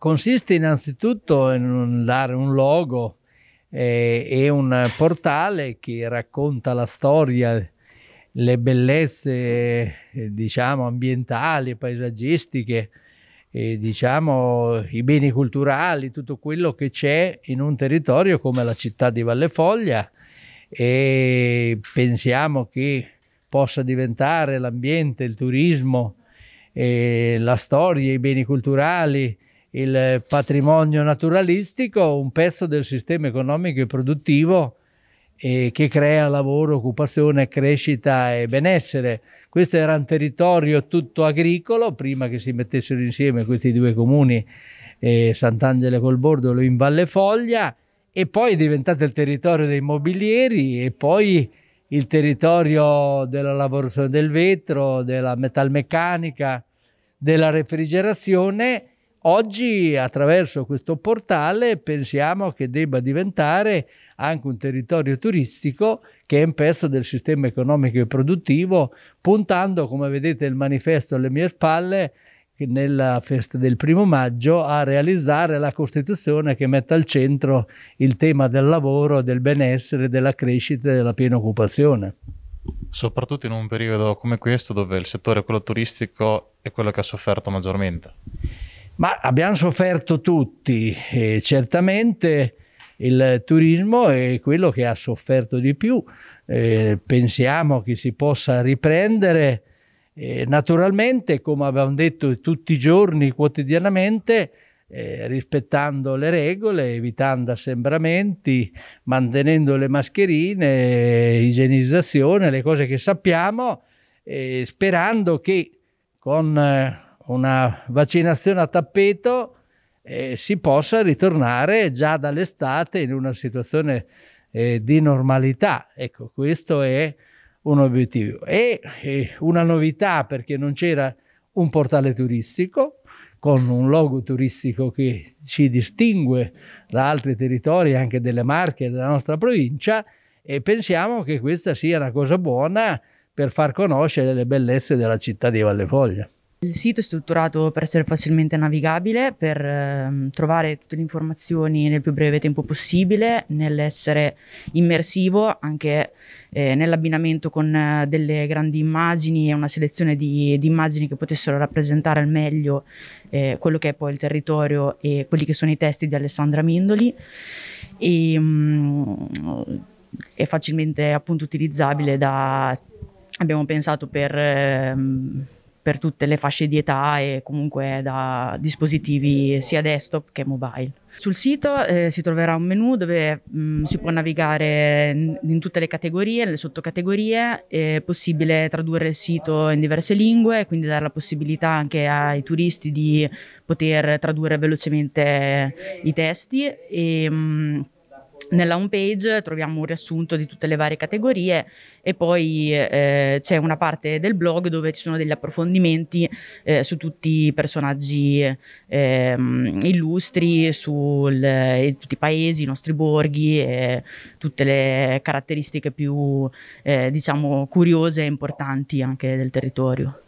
Consiste innanzitutto in un, dare un logo eh, e un portale che racconta la storia, le bellezze eh, diciamo ambientali, paesaggistiche, eh, diciamo i beni culturali, tutto quello che c'è in un territorio come la città di Valle Foglia e pensiamo che possa diventare l'ambiente, il turismo, eh, la storia, i beni culturali, il patrimonio naturalistico, un pezzo del sistema economico e produttivo eh, che crea lavoro, occupazione, crescita e benessere. Questo era un territorio tutto agricolo, prima che si mettessero insieme questi due comuni, eh, Sant'Angelo col Bordolo in Valle Foglia, e poi è diventato il territorio dei mobilieri e poi il territorio della lavorazione del vetro, della metalmeccanica, della refrigerazione Oggi attraverso questo portale pensiamo che debba diventare anche un territorio turistico che è in imperso del sistema economico e produttivo, puntando, come vedete il manifesto alle mie spalle, nella festa del primo maggio a realizzare la Costituzione che metta al centro il tema del lavoro, del benessere, della crescita e della piena occupazione. Soprattutto in un periodo come questo dove il settore quello turistico è quello che ha sofferto maggiormente. Ma abbiamo sofferto tutti, e certamente il turismo è quello che ha sofferto di più, eh, pensiamo che si possa riprendere. Eh, naturalmente, come abbiamo detto tutti i giorni, quotidianamente, eh, rispettando le regole, evitando assembramenti, mantenendo le mascherine, igienizzazione, le cose che sappiamo, sperando che con eh, una vaccinazione a tappeto eh, si possa ritornare già dall'estate in una situazione eh, di normalità. Ecco, questo è un obiettivo. E, una novità perché non c'era un portale turistico con un logo turistico che ci distingue da altri territori, anche delle Marche, della nostra provincia, e pensiamo che questa sia una cosa buona per far conoscere le bellezze della città di Valle Foglia. Il sito è strutturato per essere facilmente navigabile, per eh, trovare tutte le informazioni nel più breve tempo possibile, nell'essere immersivo anche eh, nell'abbinamento con eh, delle grandi immagini e una selezione di, di, immagini che potessero rappresentare al meglio eh, quello che è poi il territorio e quelli che sono i testi di Alessandra Mindoli. E, mh, mm, è facilmente appunto utilizzabile da abbiamo pensato per ehm, per tutte le fasce di età e comunque da dispositivi sia desktop che mobile. Sul sito eh, si troverà un menu dove mh, mm, si può navigare in, in, tutte le categorie, le sottocategorie, è possibile tradurre il sito in diverse lingue, quindi dare la possibilità anche ai turisti di poter tradurre velocemente i testi e mh, mm, nella home page troviamo un riassunto di tutte le varie categorie e poi eh, c'è una parte del blog dove ci sono degli approfondimenti eh, su tutti i personaggi ehm, eh, illustri, su tutti i paesi, i nostri borghi e tutte le caratteristiche più eh, diciamo curiose e importanti anche del territorio.